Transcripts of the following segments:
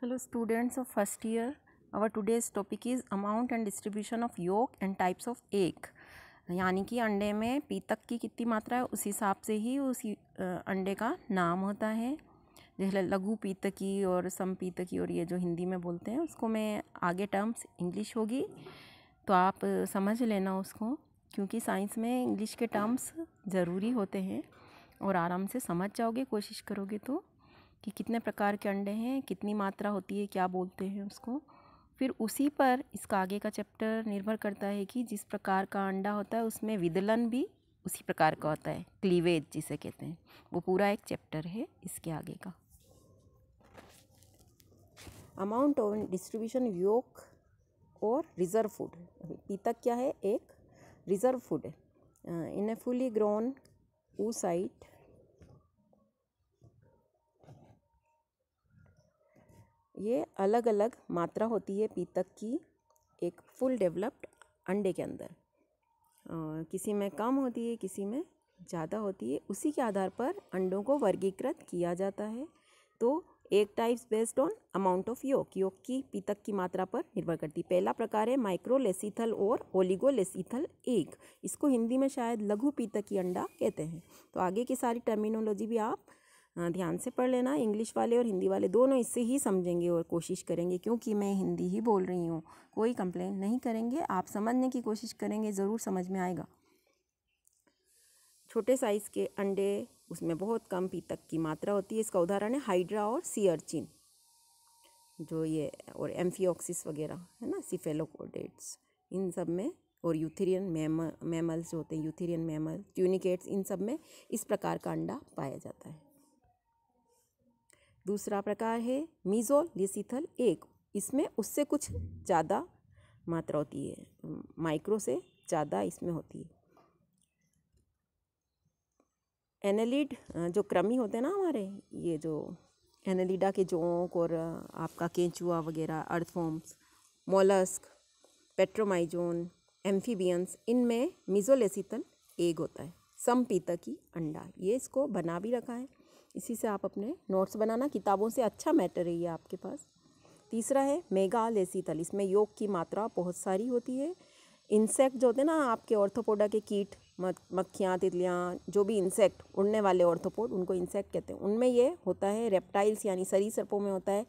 hello students of first year our today's topic is amount and distribution of yolk and types of egg यानी कि अंडे में पीतक की कितनी मात्रा है उस हिसाब से ही उस अंडे का नाम होता है जैसे लघु पीतकी और समपीतकी और ये जो हिंदी में बोलते हैं उसको मैं आगे टर्म्स इंग्लिश होगी तो आप समझ लेना उसको क्योंकि साइंस में इंग्लिश के टर्म्स ज़रूरी होते हैं और आराम से समझ जाओगे कोशिश करोगे तो कि कितने प्रकार के अंडे हैं कितनी मात्रा होती है क्या बोलते हैं उसको फिर उसी पर इसका आगे का चैप्टर निर्भर करता है कि जिस प्रकार का अंडा होता है उसमें विदलन भी उसी प्रकार का होता है क्लीवेज जिसे कहते हैं वो पूरा एक चैप्टर है इसके आगे का अमाउंट ऑफ डिस्ट्रीब्यूशन योक और रिज़र्व फूड पीतक क्या है एक रिज़र्व फूड है in a fully grown oocyte ये अलग अलग मात्रा होती है पीतक की एक फुल डेवलप्ड अंडे के अंदर आ, किसी में कम होती है किसी में ज़्यादा होती है उसी के आधार पर अंडों को वर्गीकृत किया जाता है तो एक types based on amount of yolk yolk की पीतक की मात्रा पर निर्भर करती है पहला प्रकार है माइक्रोलेसीथल और ओलिगोलेसिथल एक इसको हिंदी में शायद लघु पीतक की अंडा कहते हैं तो आगे की सारी टर्मिनोलॉजी भी आप ध्यान से पढ़ लेना इंग्लिश वाले और हिंदी वाले दोनों इससे ही समझेंगे और कोशिश करेंगे क्योंकि मैं हिंदी ही बोल रही हूँ कोई कंप्लेन नहीं करेंगे आप समझने की कोशिश करेंगे ज़रूर समझ में आएगा छोटे साइज़ के अंडे उसमें बहुत कम पीतक की मात्रा होती है इसका उदाहरण है हाइड्रा और सी अर्चिन जो ये और एम्फियोक्सिस वगैरह है ना सिफेलोकोडेट्स इन सब में और यूथेरियन मैम मैमल्स जो होते हैं यूथेरियन मैमल ट्यूनिकेट्स इन सब में इस प्रकार का अंडा पाया जाता है दूसरा प्रकार है मीज़ोल लिसीथल एक इसमें उससे कुछ ज़्यादा मात्रा होती है माइक्रो से ज़्यादा इसमें होती है एनालिड जो क्रमी होते हैं ना हमारे ये जो एनालिडा के जोंक और आपका केंचुआ वगैरह अर्थफॉर्म्स मोलस्क पेट्रोमाइजोन एम्फीबियंस इनमें मिजोलेसिथल एग होता है समपीतकी अंडा ये इसको बना भी रखा है इसी से आप अपने नोट्स बनाना किताबों से अच्छा मैटर है ये आपके पास तीसरा है मेगा लेसीतल इसमें योग की मात्रा बहुत सारी होती है इंसेक्ट जो होते हैं ना आपके ऑर्थोपोडा के कीट मक्खियाँ तितलियाँ जो भी इंसेक्ट उड़ने वाले ऑर्थोपोड उनको इंसेक्ट कहते हैं उनमें ये होता है रेप्टाइल्स यानी सरी सर्पों में होता है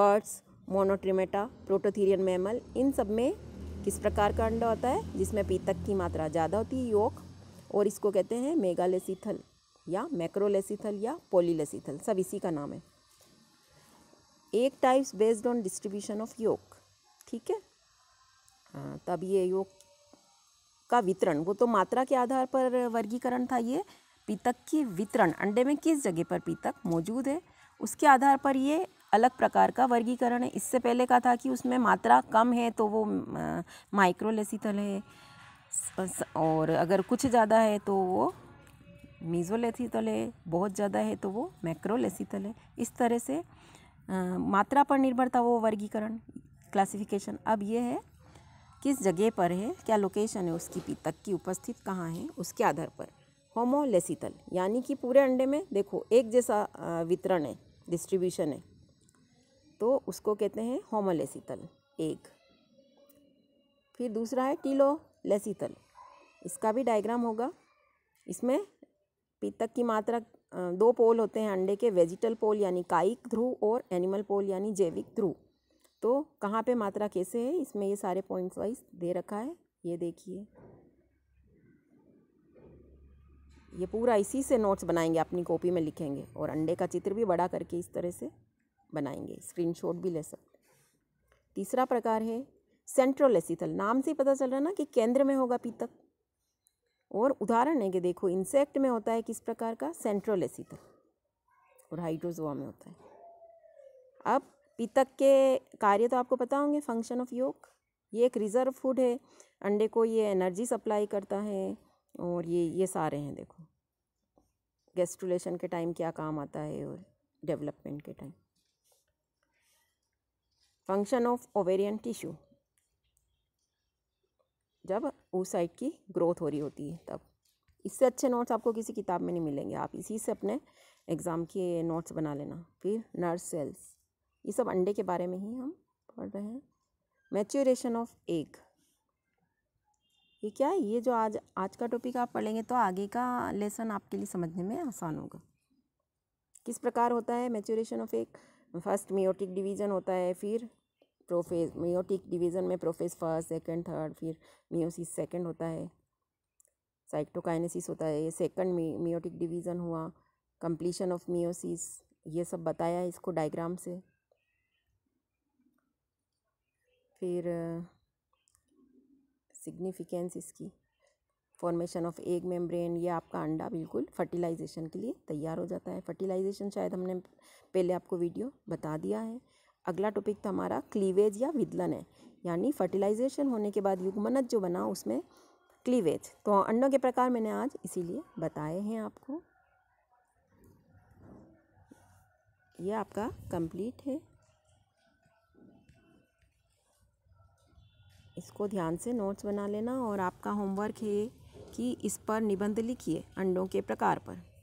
बर्ड्स मोनोट्रीमेटा प्रोटोथीरियन मैमल इन सब में किस प्रकार का अंडा होता है जिसमें पीतक की मात्रा ज़्यादा होती है योग और इसको कहते हैं लेसीथल या मैक्रोलेसिथल या पोलीलेसिथल सब इसी का नाम है एक types based on distribution of yolk ठीक है हाँ तब ये योग का वितरण वो तो मात्रा के आधार पर वर्गीकरण था ये पीतक की वितरण अंडे में किस जगह पर पीतक मौजूद है उसके आधार पर ये अलग प्रकार का वर्गीकरण है इससे पहले का था कि उसमें मात्रा कम है तो वो माइक्रोलेसिथल है और अगर कुछ ज़्यादा है तो वो मीज़ोलेथीतल है बहुत ज़्यादा है तो वो मैक्रोलेथीतल है इस तरह से आ, मात्रा पर निर्भर था वो वर्गीकरण क्लासिफिकेशन अब ये है किस जगह पर है क्या लोकेशन है उसकी पीतक की उपस्थित कहाँ है उसके आधार पर होमोलेसितल यानी कि पूरे अंडे में देखो एक जैसा वितरण है डिस्ट्रीब्यूशन है तो उसको कहते हैं होमोलेसितल एक फिर दूसरा है टीलो लेसितल इसका भी डायग्राम होगा इसमें पीतक की मात्रा दो पोल होते हैं अंडे के वेजिटल पोल यानी कायिक ध्रुव और एनिमल पोल यानी जैविक ध्रुव तो कहाँ पे मात्रा कैसे है इसमें ये सारे पॉइंट्स वाइज दे रखा है ये देखिए ये पूरा इसी से नोट्स बनाएंगे अपनी कॉपी में लिखेंगे और अंडे का चित्र भी बड़ा करके इस तरह से बनाएंगे स्क्रीनशॉट भी ले सकते तीसरा प्रकार है सेंट्रोलेसिथल नाम से ही पता चल रहा है ना कि केंद्र में होगा पीतक और उदाहरण है कि देखो इंसेक्ट में होता है किस प्रकार का सेंट्रल एसिटल और हाइड्रोजोआ में होता है अब पितक के कार्य तो आपको पता होंगे फंक्शन ऑफ योग ये एक रिज़र्व फूड है अंडे को ये एनर्जी सप्लाई करता है और ये ये सारे हैं देखो गेस्ट्रुलेशन के टाइम क्या काम आता है और डेवलपमेंट के time function of ovarian tissue जब उस साइड की ग्रोथ हो रही होती है तब इससे अच्छे नोट्स आपको किसी किताब में नहीं मिलेंगे आप इसी से अपने एग्ज़ाम के नोट्स बना लेना फिर नर्स सेल्स ये सब अंडे के बारे में ही हम पढ़ रहे हैं मैच्योरेशन ऑफ एग ये क्या है ये जो आज आज का टॉपिक आप पढ़ेंगे तो आगे का लेसन आपके लिए समझने में आसान होगा किस प्रकार होता है मैच्योरेशन ऑफ एक फर्स्ट मियोटिक डिवीज़न होता है फिर प्रोफेज मियोटिक डिवीज़न में प्रोफेज फर्स्ट सेकंड थर्ड फिर मियोसिस सेकंड होता है साइक्टोकाइनेसिस होता है ये सेकंड मियोटिक डिवीज़न हुआ कंप्लीशन ऑफ मियोसिस ये सब बताया है इसको डायग्राम से फिर सिग्निफिकेंस uh, इसकी फॉर्मेशन ऑफ एग मेम्ब्रेन ये आपका अंडा बिल्कुल फर्टिलाइजेशन के लिए तैयार हो जाता है फर्टिलाइजेशन शायद हमने पहले आपको वीडियो बता दिया है अगला टॉपिक था हमारा क्लीवेज या विदलन है यानी फर्टिलाइजेशन होने के बाद युगमनत जो बना उसमें क्लीवेज तो अंडों के प्रकार मैंने आज इसीलिए बताए हैं आपको ये आपका कंप्लीट है इसको ध्यान से नोट्स बना लेना और आपका होमवर्क है कि इस पर निबंध लिखिए अंडों के प्रकार पर